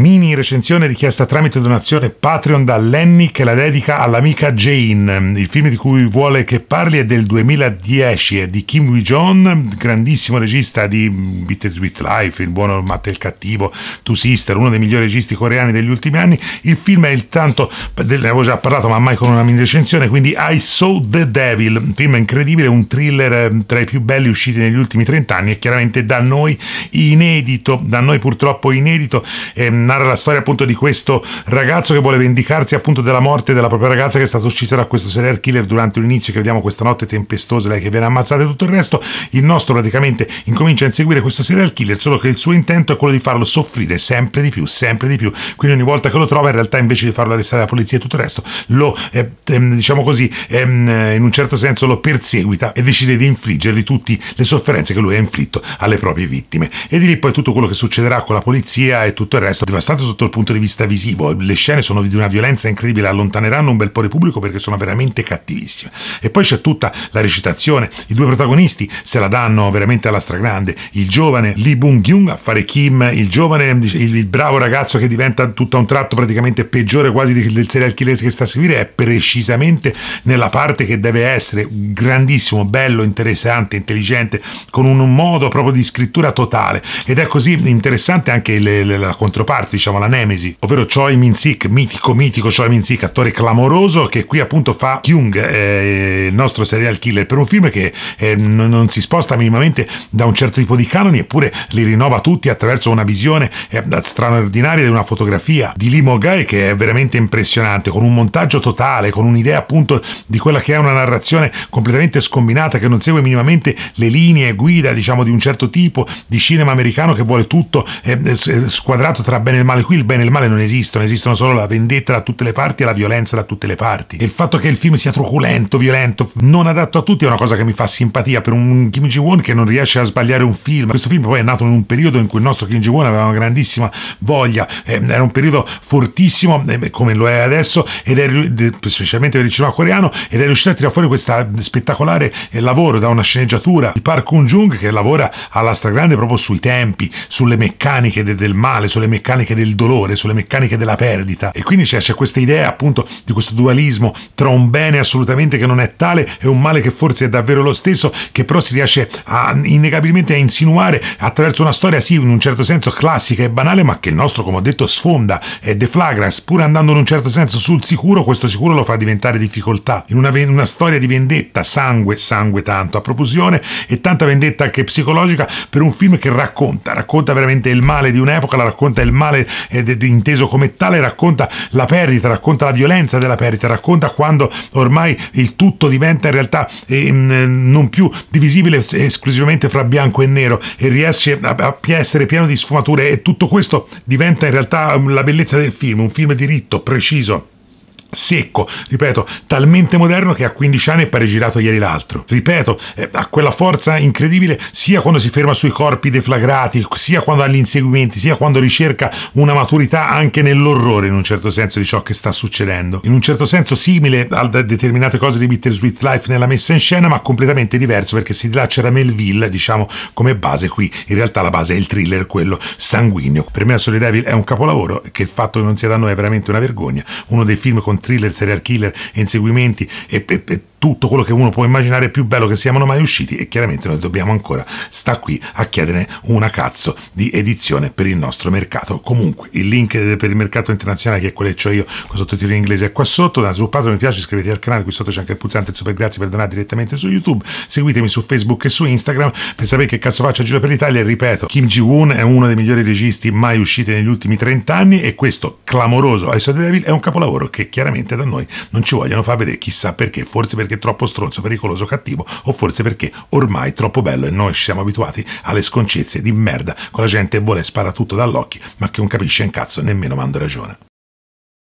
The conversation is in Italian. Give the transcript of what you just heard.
Mini recensione richiesta tramite donazione Patreon da Lenny che la dedica all'amica Jane. Il film di cui vuole che parli è del 2010, e di Kim Wee-jong, grandissimo regista di Bitter Sweet Life, Il buono, il Matte e il cattivo, Two Sister, uno dei migliori registi coreani degli ultimi anni. Il film è il tanto, ne avevo già parlato ma mai con una mini recensione, quindi I Saw the Devil, un film incredibile, un thriller eh, tra i più belli usciti negli ultimi 30 anni e chiaramente da noi inedito, da noi purtroppo inedito. Ehm, narra la storia appunto di questo ragazzo che vuole vendicarsi appunto della morte della propria ragazza che è stata uccisa da questo serial killer durante un inizio che vediamo questa notte tempestosa, lei che viene ammazzata e tutto il resto. Il nostro praticamente incomincia a inseguire questo serial killer, solo che il suo intento è quello di farlo soffrire sempre di più, sempre di più. Quindi ogni volta che lo trova in realtà invece di farlo arrestare la polizia e tutto il resto, lo, eh, ehm, diciamo così, ehm, eh, in un certo senso lo perseguita e decide di infliggergli tutte le sofferenze che lui ha inflitto alle proprie vittime. E di lì poi tutto quello che succederà con la polizia e tutto il resto è sotto il punto di vista visivo, le scene sono di una violenza incredibile, allontaneranno un bel po' di pubblico perché sono veramente cattivissime. E poi c'è tutta la recitazione, i due protagonisti se la danno veramente alla stragrande, il giovane Lee bung gyung a fare Kim, il giovane, il, il, bravo ragazzo che diventa tutto a un tratto praticamente peggiore quasi del serial killer che sta a seguire, è precisamente nella parte che deve essere grandissimo, bello, interessante, intelligente, con un modo proprio di scrittura totale. Ed è così interessante anche le, le, la controparte controparte, diciamo la nemesi, ovvero Choi Min-sik, mitico, mitico Choi Min-sik, attore clamoroso che qui appunto fa Kyung, eh, il nostro serial killer, per un film che eh, non, si sposta minimamente da un certo tipo di canoni, eppure li rinnova tutti attraverso una visione eh, straordinaria di una fotografia di Lee Mogai che è veramente impressionante, con un montaggio totale, con un'idea appunto di quella che è una narrazione completamente scombinata, che non segue minimamente le linee guida, diciamo, di un certo tipo di cinema americano che vuole tutto eh, eh squadrato tra bene e il male qui, il bene e il male non esistono, esistono solo la vendetta da tutte le parti e la violenza da tutte le parti. E il fatto che il film sia truculento, violento, non adatto a tutti è una cosa che mi fa simpatia per un Kim Ji-won che non riesce a sbagliare un film. Questo film poi è nato in un periodo in cui il nostro Kim Ji-won aveva una grandissima voglia, ehm, era un periodo fortissimo ehm, come lo è adesso ed è specialmente per il cinema coreano ed è riuscito a tirare fuori questo spettacolare eh, lavoro da una sceneggiatura di Park Kun-jung che lavora alla stragrande proprio sui tempi, sulle meccaniche del male, sulle meccaniche meccaniche del dolore, sulle meccaniche della perdita. E quindi c'è, c'è questa idea appunto di questo dualismo tra un bene assolutamente che non è tale e un male che forse è davvero lo stesso, che però si riesce a, innegabilmente a insinuare attraverso una storia, sì, in un certo senso classica e banale, ma che il nostro, come ho detto, sfonda e deflagra, pur andando in un certo senso sul sicuro, questo sicuro lo fa diventare difficoltà. In una, una storia di vendetta, sangue, sangue tanto a profusione e tanta vendetta anche psicologica per un film che racconta, racconta veramente il male di un'epoca, la racconta il male tale, ed inteso come tale, racconta la perdita, racconta la violenza della perdita, racconta quando ormai il tutto diventa in realtà eh, non più divisibile esclusivamente fra bianco e nero e riesce a, a essere pieno di sfumature e tutto questo diventa in realtà um, la bellezza del film, un film diritto, preciso secco, ripeto, talmente moderno che a 15 anni è pare girato ieri l'altro. Ripeto, eh, ha quella forza incredibile sia quando si ferma sui corpi deflagrati, sia quando ha gli inseguimenti, sia quando ricerca una maturità anche nell'orrore in un certo senso di ciò che sta succedendo. In un certo senso simile a determinate cose di Bittersweet Life nella messa in scena, ma completamente diverso perché si là c'era Melville, diciamo, come base qui. In realtà la base è il thriller, quello sanguigno. Per me Soli Devil è un capolavoro che il fatto che non sia da noi è veramente una vergogna. Uno dei film con thriller, serial killer, inseguimenti e, e, e tutto quello che uno può immaginare più bello che siamo mai usciti e chiaramente noi dobbiamo ancora sta qui a chiedere una cazzo di edizione per il nostro mercato. Comunque il link per il mercato internazionale che è quello che ho io con sottotitoli in inglese è qua sotto, da sviluppato mi piace iscrivetevi al canale, qui sotto c'è anche il pulsante super grazie per donare direttamente su YouTube, seguitemi su Facebook e su Instagram per sapere che cazzo faccio a giro per l'Italia e ripeto, Kim Ji-woon è uno dei migliori registi mai usciti negli ultimi 30 anni e questo clamoroso Ice of the Devil è un capolavoro che chiaramente da noi non ci vogliono far vedere chissà perché, forse perché perché è troppo stronzo, pericoloso, cattivo, o forse perché ormai è troppo bello e noi ci siamo abituati alle sconcezze di merda con la gente che vuole spara tutto dall'occhio, ma che non capisce un cazzo nemmeno quando ragione.